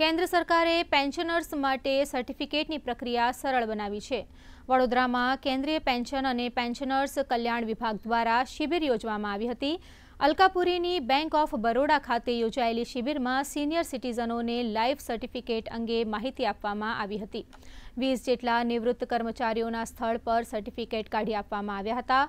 કેન્દ્ર સરકારે પેન્શનર્સ માટે સર્ટિફિકેટની પ્રક્રિયા સરળ બનાવી છે વડોદરામાં કેન્દ્રીય પેન્શન અને પેન્શનર્સ કલ્યાણ વિભાગ દ્વારા શિબિર યોજવામાં આવી હતી અલકાપુરીની બેંક ઓફ બરોડા ખાતે યોજાયેલી શિબિરમાં સિનિયર સિટીઝનોને લાઈફ સર્ટિફિકેટ અંગે માહિતી આપવામાં આવી હતી વીસ જેટલા નિવૃત્ત કર્મચારીઓના સ્થળ પર સર્ટિફિકેટ કાઢી આપવામાં આવ્યા હતા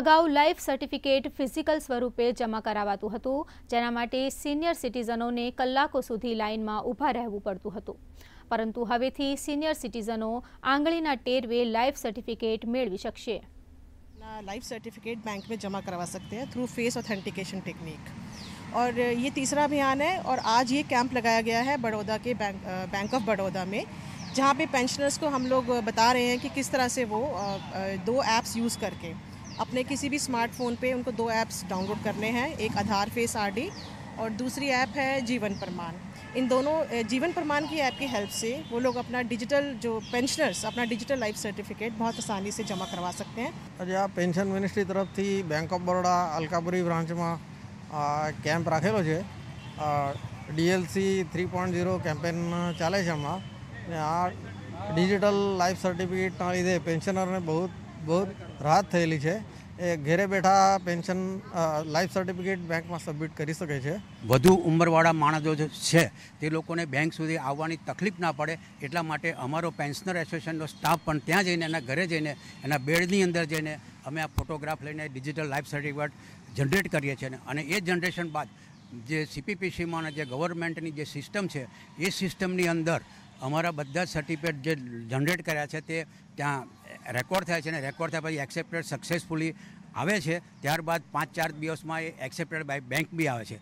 અગાઉ લાઈફ સર્ટિફિકેટ ફિઝિકલ સ્વરૂપે જમા કરાવાતું હતું જેના માટે સિનિયર સિટીઝનોને કલાકો સુધી લાઇનમાં ઊભા રહેવું પડતું હતું પરંતુ હવેથી સિનિયર સિટીઝનો આંગળીના ટેરવે લાઈફ સર્ટિફિકેટ મેળવી શકશે अपना लाइफ सर्टिफिकेट बैंक में जमा करवा सकते हैं थ्रू फेस ऑथेंटिकेशन टेक्निक और ये तीसरा अभियान है और आज ये कैंप लगाया गया है बड़ौदा के बैंक बैंक ऑफ बड़ौदा में जहाँ पे पेंशनर्स को हम लोग बता रहे हैं कि किस तरह से वो दो ऐप्स यूज़ करके अपने किसी भी स्मार्टफोन पे उनको दो ऐप्स डाउनलोड करने हैं एक आधार फेस आरडी और दूसरी ऐप है जीवन प्रमाण इन दोनों जीवन प्रमाण की ऐप की हेल्प से वो लोग अपना डिजिटल जो पेंशनर्स अपना डिजिटल लाइफ सर्टिफिकेट बहुत आसानी से जमा करवा सकते हैं आप पेंशन मिनिस्ट्री तरफ थी bank of Baroda Alkapuri branch में कैम्प राखेलो DLC three point zero campaign campaign ચાલે છે હમણાં ને આ ડિજિટલ લાઈફ સર્ટિફિકેટના बहुत પેન્શનરને બહુ બહુ એ ઘરે બેઠા પેન્શન લાઈફ સર્ટિફિકેટ બેંકમાં સબમિટ કરી શકે છે વધુ ઉંમરવાળા માણસો જે છે તે લોકોને બેંક સુધી આવવાની તકલીફ ના પડે એટલા માટે અમારો પેન્શનર એસોસિએશનનો સ્ટાફ પણ ત્યાં જઈને એના ઘરે જઈને એના બેડની અંદર જઈને અમે આ ફોટોગ્રાફ લઈને ડિજિટલ લાઈફ સર્ટિફિકેટ જનરેટ કરીએ છીએ અને એ જનરેશન બાદ જે સીપીપીસીમાં જે ગવર્મેન્ટની જે સિસ્ટમ છે એ સિસ્ટમની અંદર અમારા બધા સર્ટિફિકેટ જે જનરેટ કર્યા છે તે ત્યાં રેકોર્ડ થાય છે અને રેકોર્ડ થયા પછી એક્સેપ્ટેડ સક્સેસફુલી આવે છે ત્યારબાદ પાંચ ચાર દિવસમાં એ એક્સેપ્ટેડ બાય બેંક બી આવે છે